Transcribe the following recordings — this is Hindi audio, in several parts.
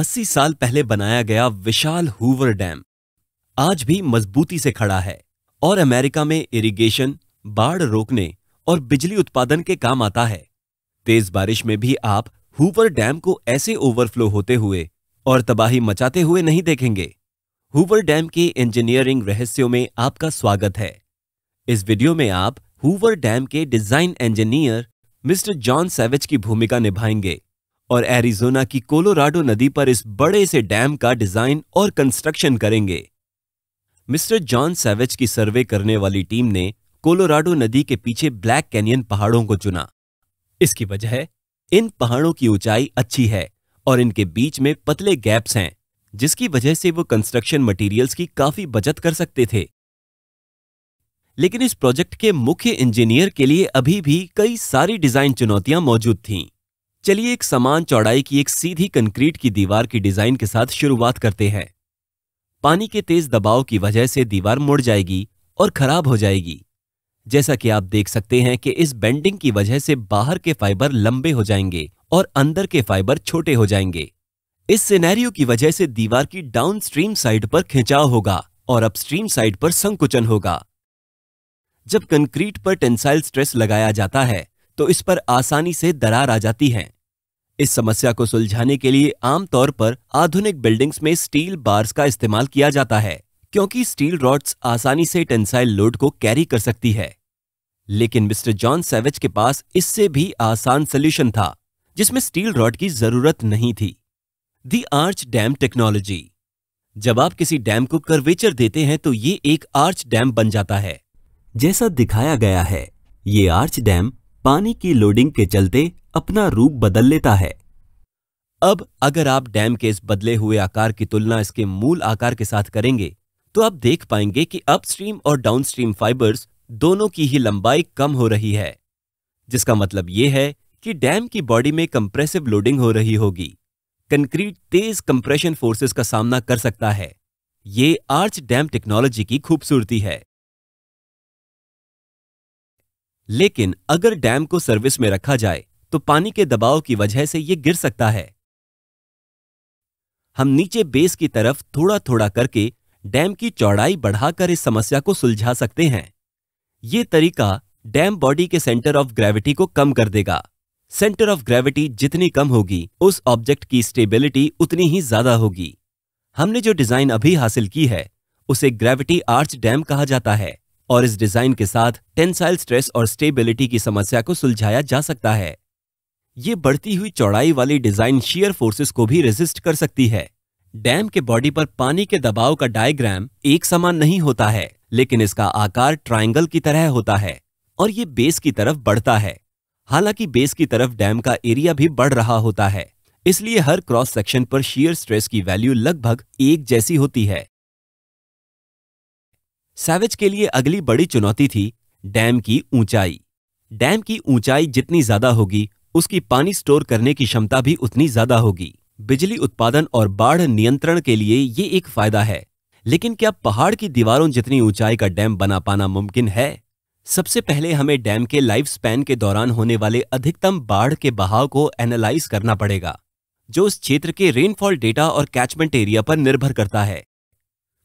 अस्सी साल पहले बनाया गया विशाल हूवर डैम आज भी मजबूती से खड़ा है और अमेरिका में इरिगेशन बाढ़ रोकने और बिजली उत्पादन के काम आता है तेज बारिश में भी आप हूवर डैम को ऐसे ओवरफ्लो होते हुए और तबाही मचाते हुए नहीं देखेंगे हूवर डैम के इंजीनियरिंग रहस्यों में आपका स्वागत है इस वीडियो में आप हूवर डैम के design engineer mister John Savage की भूमिका निभाएंगे और एरिजोना की कोलोराडो नदी पर इस बड़े से डैम का डिजाइन और कंस्ट्रक्शन करेंगे मिस्टर जॉन सेवेज की सर्वे करने वाली टीम ने कोलोराडो नदी के पीछे ब्लैक कैनियन पहाड़ों को चुना इसकी वजह इन पहाड़ों की ऊंचाई अच्छी है और इनके बीच में पतले गैप्स हैं जिसकी वजह से वो कंस्ट्रक्शन मटेरियल्स की काफी बचत कर सकते थे लेकिन इस प्रोजेक्ट के मुख्य इंजीनियर के लिए अभी भी कई सारी डिजाइन चुनौतियां मौजूद थीं चलिए एक समान चौड़ाई की एक सीधी कंक्रीट की दीवार की डिजाइन के साथ शुरुआत करते हैं पानी के तेज दबाव की वजह से दीवार मुड़ जाएगी और खराब हो जाएगी जैसा कि आप देख सकते हैं कि इस बेंडिंग की वजह से बाहर के फाइबर लंबे हो जाएंगे और अंदर के फाइबर छोटे हो जाएंगे इस सिनेरियो की वजह से दीवार की डाउन स्ट्रीम साइड पर खिंचाव होगा और अपस्ट्रीम साइड पर संकुचन होगा जब कंक्रीट पर टेंसाइल स्ट्रेस लगाया जाता है तो इस पर आसानी से दरार आ जाती है इस समस्या को सुलझाने के लिए आमतौर पर आधुनिक बिल्डिंग्स में स्टील बार्स का इस्तेमाल किया जाता है क्योंकि स्टील रॉड्स आसानी से टेंसाइल लोड को कैरी कर सकती है लेकिन मिस्टर जॉन सेवेज के पास इससे भी आसान सोल्यूशन था जिसमें स्टील रॉड की जरूरत नहीं थी दी आर्च डैम टेक्नोलॉजी जब आप किसी डैम को कर्वेचर देते हैं तो ये एक आर्च डैम बन जाता है जैसा दिखाया गया है ये आर्च डैम पानी की लोडिंग के चलते अपना रूप बदल लेता है अब अगर आप डैम के इस बदले हुए आकार की तुलना इसके मूल आकार के साथ करेंगे तो आप देख पाएंगे कि अपस्ट्रीम और डाउनस्ट्रीम फाइबर्स दोनों की ही लंबाई कम हो रही है जिसका मतलब यह है कि डैम की बॉडी में कंप्रेसिव लोडिंग हो रही होगी कंक्रीट तेज कंप्रेशन फोर्सेस का सामना कर सकता है ये आर्च डैम टेक्नोलॉजी की खूबसूरती है लेकिन अगर डैम को सर्विस में रखा जाए तो पानी के दबाव की वजह से यह गिर सकता है हम नीचे बेस की तरफ थोड़ा थोड़ा करके डैम की चौड़ाई बढ़ाकर इस समस्या को सुलझा सकते हैं ये तरीका डैम बॉडी के सेंटर ऑफ ग्रेविटी को कम कर देगा सेंटर ऑफ ग्रेविटी जितनी कम होगी उस ऑब्जेक्ट की स्टेबिलिटी उतनी ही ज्यादा होगी हमने जो डिजाइन अभी हासिल की है उसे ग्रेविटी आर्च डैम कहा जाता है और इस डिजाइन के साथ टेंसाइल स्ट्रेस और स्टेबिलिटी की समस्या को सुलझाया जा सकता है ये बढ़ती हुई चौड़ाई वाली डिजाइन शियर फोर्सेस को भी रेजिस्ट कर सकती है डैम के बॉडी पर पानी के दबाव का डायग्राम एक समान नहीं होता है लेकिन इसका आकार ट्रायंगल की तरह होता है और ये बेस की तरफ बढ़ता है हालांकि बेस की तरफ डैम का एरिया भी बढ़ रहा होता है इसलिए हर क्रॉस सेक्शन पर शीयर स्ट्रेस की वैल्यू लगभग एक जैसी होती है सैविज के लिए अगली बड़ी चुनौती थी डैम की ऊंचाई डैम की ऊंचाई जितनी ज्यादा होगी उसकी पानी स्टोर करने की क्षमता भी उतनी ज्यादा होगी बिजली उत्पादन और बाढ़ नियंत्रण के लिए ये एक फायदा है लेकिन क्या पहाड़ की दीवारों जितनी ऊंचाई का डैम बना पाना मुमकिन है सबसे पहले हमें डैम के लाइफ स्पैन के दौरान होने वाले अधिकतम बाढ़ के बहाव को एनालाइज करना पड़ेगा जो उस क्षेत्र के रेनफॉल डेटा और कैचमेंट एरिया पर निर्भर करता है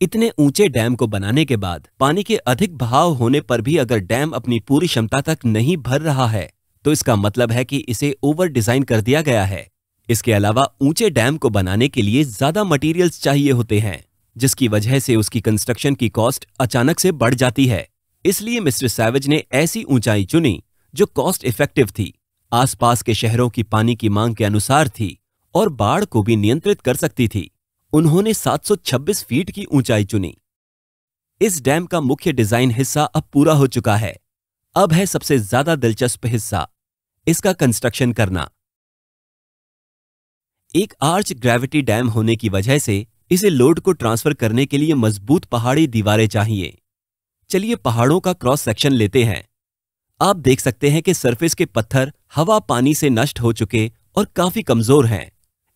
इतने ऊंचे डैम को बनाने के बाद पानी के अधिक बहाव होने पर भी अगर डैम अपनी पूरी क्षमता तक नहीं भर रहा है तो इसका मतलब है कि इसे ओवर डिजाइन कर दिया गया है इसके अलावा ऊंचे डैम को बनाने के लिए ज्यादा मटेरियल्स चाहिए होते हैं जिसकी वजह से उसकी कंस्ट्रक्शन की कॉस्ट अचानक से बढ़ जाती है इसलिए मिस्टर सैवेज ने ऐसी ऊंचाई चुनी जो कॉस्ट इफेक्टिव थी आसपास के शहरों की पानी की मांग के अनुसार थी और बाढ़ को भी नियंत्रित कर सकती थी उन्होंने 726 फीट की ऊंचाई चुनी इस डैम का मुख्य डिजाइन हिस्सा अब पूरा हो चुका है अब है सबसे ज्यादा दिलचस्प हिस्सा इसका कंस्ट्रक्शन करना एक आर्च ग्रेविटी डैम होने की वजह से इसे लोड को ट्रांसफर करने के लिए मजबूत पहाड़ी दीवारें चाहिए चलिए पहाड़ों का क्रॉस सेक्शन लेते हैं आप देख सकते हैं कि सरफेस के पत्थर हवा पानी से नष्ट हो चुके और काफी कमजोर हैं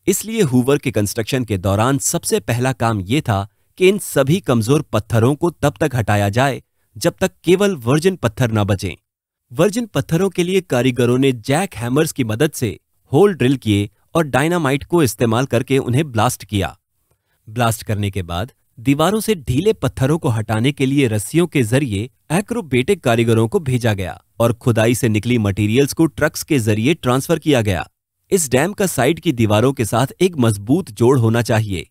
इसलिए हुवर के कंस्ट्रक्शन के दौरान सबसे पहला काम ये था कि इन सभी कमजोर पत्थरों को तब तक हटाया जाए जब तक केवल वर्जिन पत्थर न बचें वर्जिन पत्थरों के लिए कारीगरों ने जैक हैमर्स की मदद से होल ड्रिल किए और डायनामाइट को इस्तेमाल करके उन्हें ब्लास्ट किया ब्लास्ट करने के बाद दीवारों से ढीले पत्थरों को हटाने के लिए रस्सियों के जरिए एक्रोबेटिक कारीगरों को भेजा गया और खुदाई से निकली मटेरियल्स को ट्रक्स के जरिए ट्रांसफर किया गया इस डैम का साइड की दीवारों के साथ एक मजबूत जोड़ होना चाहिए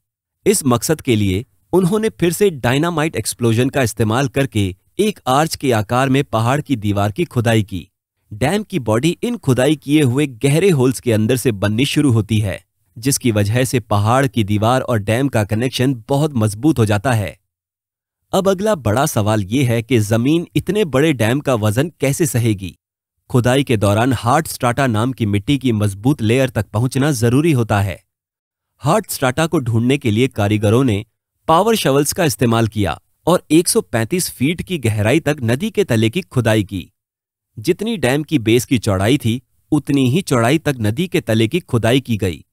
इस मकसद के लिए उन्होंने फिर से डायनामाइट एक्सप्लोजन का इस्तेमाल करके एक आर्च के आकार में पहाड़ की दीवार की खुदाई की डैम की बॉडी इन खुदाई किए हुए गहरे होल्स के अंदर से बननी शुरू होती है जिसकी वजह से पहाड़ की दीवार और डैम का कनेक्शन बहुत मजबूत हो जाता है अब अगला बड़ा सवाल यह है कि जमीन इतने बड़े डैम का वजन कैसे सहेगी खुदाई के दौरान हार्ट स्ट्राटा नाम की मिट्टी की मजबूत लेयर तक पहुंचना जरूरी होता है हार्ट स्ट्राटा को ढूंढने के लिए कारीगरों ने पावर शवल्स का इस्तेमाल किया और 135 फीट की गहराई तक नदी के तले की खुदाई की जितनी डैम की बेस की चौड़ाई थी उतनी ही चौड़ाई तक नदी के तले की खुदाई की गई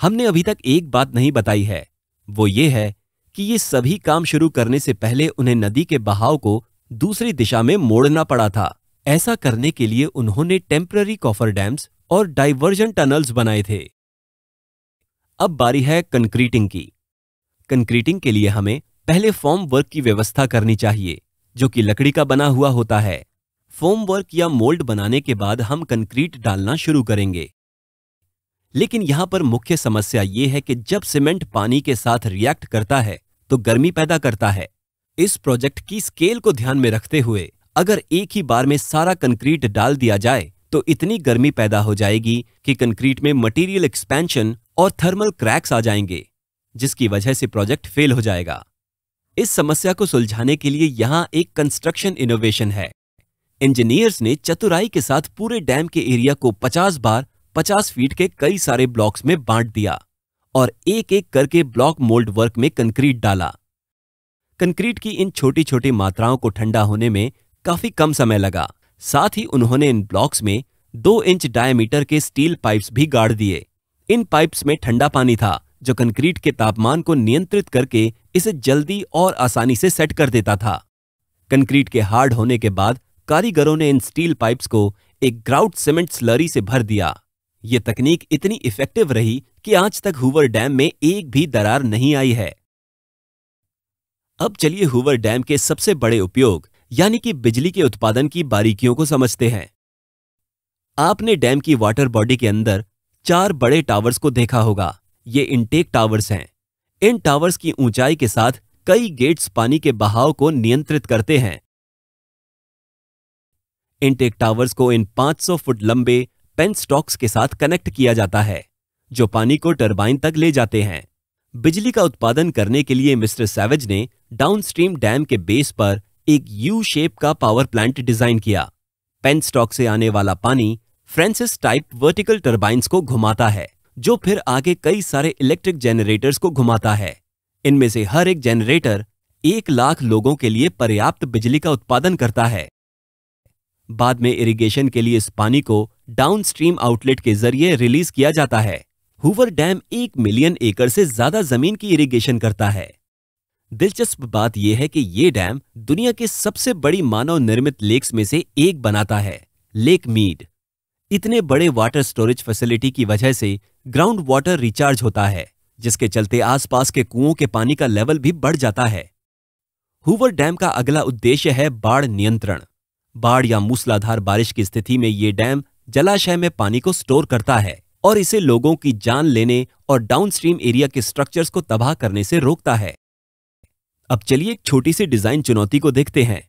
हमने अभी तक एक बात नहीं बताई है वो ये है कि ये सभी काम शुरू करने से पहले उन्हें नदी के बहाव को दूसरी दिशा में मोड़ना पड़ा था ऐसा करने के लिए उन्होंने टेम्पररी कॉफर डैम्स और डाइवर्जन टनल्स बनाए थे अब बारी है कंक्रीटिंग की कंक्रीटिंग के लिए हमें पहले फॉर्म वर्क की व्यवस्था करनी चाहिए जो कि लकड़ी का बना हुआ होता है फोम वर्क या मोल्ड बनाने के बाद हम कंक्रीट डालना शुरू करेंगे लेकिन यहां पर मुख्य समस्या ये है कि जब सीमेंट पानी के साथ रिएक्ट करता है तो गर्मी पैदा करता है इस प्रोजेक्ट की स्केल को ध्यान में रखते हुए अगर एक ही बार में सारा कंक्रीट डाल दिया जाए तो इतनी गर्मी पैदा हो जाएगी कि कंक्रीट में मटेरियल एक्सपेंशन और थर्मल क्रैक्स आ जाएंगे जिसकी वजह से प्रोजेक्ट फेल हो जाएगा इस समस्या को सुलझाने के लिए यहां एक कंस्ट्रक्शन इनोवेशन है इंजीनियर्स ने चतुराई के साथ पूरे डैम के एरिया को 50 बार 50 फीट के कई सारे ब्लॉक्स में बांट दिया और एक एक करके ब्लॉक मोल्ड वर्क में कंक्रीट डाला कंक्रीट की इन छोटी छोटी मात्राओं को ठंडा होने में काफी कम समय लगा साथ ही उन्होंने इन ब्लॉक्स में दो इंच डायमीटर के स्टील पाइप्स भी गाड़ दिए इन पाइप्स में ठंडा पानी था जो कंक्रीट के तापमान को नियंत्रित करके इसे जल्दी और आसानी से सेट कर देता था कंक्रीट के हार्ड होने के बाद कारीगरों ने इन स्टील पाइप्स को एक ग्राउट सीमेंट स्लरी से भर दिया ये तकनीक इतनी इफेक्टिव रही कि आज तक हुवर डैम में एक भी दरार नहीं आई है अब चलिए हुवर डैम के सबसे बड़े उपयोग यानी कि बिजली के उत्पादन की बारीकियों को समझते हैं आपने डैम की वाटर बॉडी के अंदर चार बड़े टावर्स को देखा होगा ये इनटेक टावर्स हैं इन टावर्स की ऊंचाई के साथ कई गेट्स पानी के बहाव को नियंत्रित करते हैं इनटेक टावर्स को इन 500 फुट लंबे पेन स्टॉक्स के साथ कनेक्ट किया जाता है जो पानी को टरबाइन तक ले जाते हैं बिजली का उत्पादन करने के लिए मिस्टर सैवेज ने डाउनस्ट्रीम डैम के बेस पर एक यू शेप का पावर प्लांट डिजाइन किया पेन स्टॉक से आने वाला पानी फ्रेंसिस टाइप वर्टिकल टर्बाइंस को घुमाता है जो फिर आगे कई सारे इलेक्ट्रिक जनरेटर्स को घुमाता है इनमें से हर एक जनरेटर एक लाख लोगों के लिए पर्याप्त बिजली का उत्पादन करता है बाद में इरिगेशन के लिए इस पानी को डाउनस्ट्रीम आउटलेट के जरिए रिलीज किया जाता है हुवर डैम एक मिलियन एकड़ से ज्यादा जमीन की इरिगेशन करता है दिलचस्प बात यह है कि ये डैम दुनिया के सबसे बड़ी मानव निर्मित लेक्स में से एक बनाता है लेक मीड इतने बड़े वाटर स्टोरेज फैसिलिटी की वजह से ग्राउंड वाटर रिचार्ज होता है जिसके चलते आसपास के कुओं के पानी का लेवल भी बढ़ जाता है हुवर डैम का अगला उद्देश्य है बाढ़ नियंत्रण बाढ़ या मूसलाधार बारिश की स्थिति में ये डैम जलाशय में पानी को स्टोर करता है और इसे लोगों की जान लेने और डाउनस्ट्रीम एरिया के स्ट्रक्चर्स को तबाह करने से रोकता है अब चलिए एक छोटी सी डिजाइन चुनौती को देखते हैं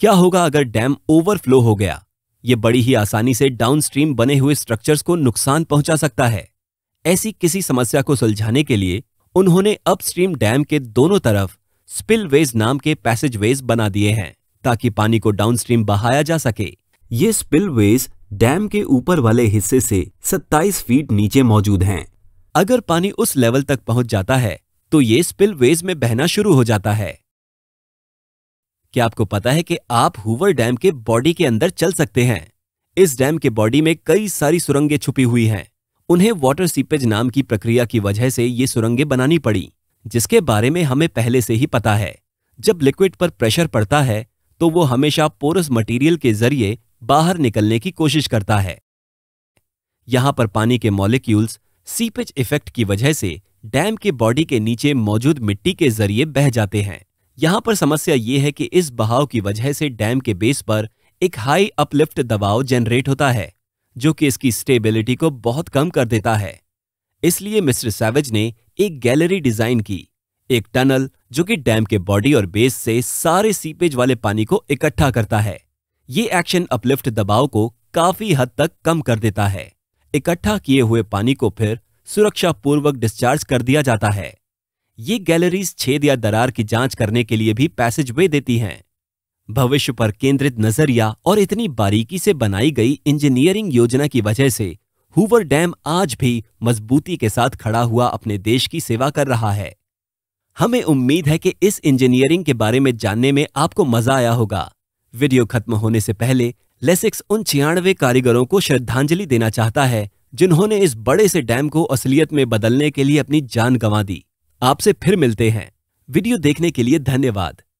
क्या होगा अगर डैम ओवरफ्लो हो गया ये बड़ी ही आसानी से डाउनस्ट्रीम बने हुए स्ट्रक्चर्स को नुकसान पहुंचा सकता है ऐसी किसी समस्या को सुलझाने के लिए उन्होंने अपस्ट्रीम डैम के दोनों तरफ स्पिल वेज नाम के पैसेज वेज बना दिए हैं ताकि पानी को डाउनस्ट्रीम बहाया जा सके ये स्पिल वेज डैम के ऊपर वाले हिस्से से 27 फीट नीचे मौजूद हैं अगर पानी उस लेवल तक पहुंच जाता है तो ये वेज में बहना शुरू हो जाता है क्या आपको पता है कि आप हुवर डैम के बॉडी के अंदर चल सकते हैं इस डैम के बॉडी में कई सारी सुरंगें छुपी हुई हैं उन्हें वाटर सीपेज नाम की प्रक्रिया की वजह से ये सुरंगें बनानी पड़ी जिसके बारे में हमें पहले से ही पता है जब लिक्विड पर प्रेशर पड़ता है तो वो हमेशा पोरस मटेरियल के जरिए बाहर निकलने की कोशिश करता है यहां पर पानी के मॉलिक्यूल्स सीपेज इफेक्ट की वजह से डैम के बॉडी के नीचे मौजूद मिट्टी के जरिए बह जाते हैं यहाँ पर समस्या ये है कि इस बहाव की वजह से डैम के बेस पर एक हाई अपलिफ्ट दबाव जनरेट होता है जो कि इसकी स्टेबिलिटी को बहुत कम कर देता है इसलिए मिस्टर सैवेज ने एक गैलरी डिजाइन की एक टनल जो कि डैम के बॉडी और बेस से सारे सीपेज वाले पानी को इकट्ठा करता है ये एक्शन अपलिफ्ट दबाव को काफी हद तक कम कर देता है इकट्ठा किए हुए पानी को फिर सुरक्षापूर्वक डिस्चार्ज कर दिया जाता है ये गैलरीज छेद या दरार की जांच करने के लिए भी पैसेज वे देती हैं भविष्य पर केंद्रित नजरिया और इतनी बारीकी से बनाई गई इंजीनियरिंग योजना की वजह से हुवर डैम आज भी मजबूती के साथ खड़ा हुआ अपने देश की सेवा कर रहा है हमें उम्मीद है कि इस इंजीनियरिंग के बारे में जानने में आपको मजा आया होगा वीडियो खत्म होने से पहले लेसिक्स उन छियानवे कारीगरों को श्रद्धांजलि देना चाहता है जिन्होंने इस बड़े से डैम को असलियत में बदलने के लिए अपनी जान गंवा दी आपसे फिर मिलते हैं वीडियो देखने के लिए धन्यवाद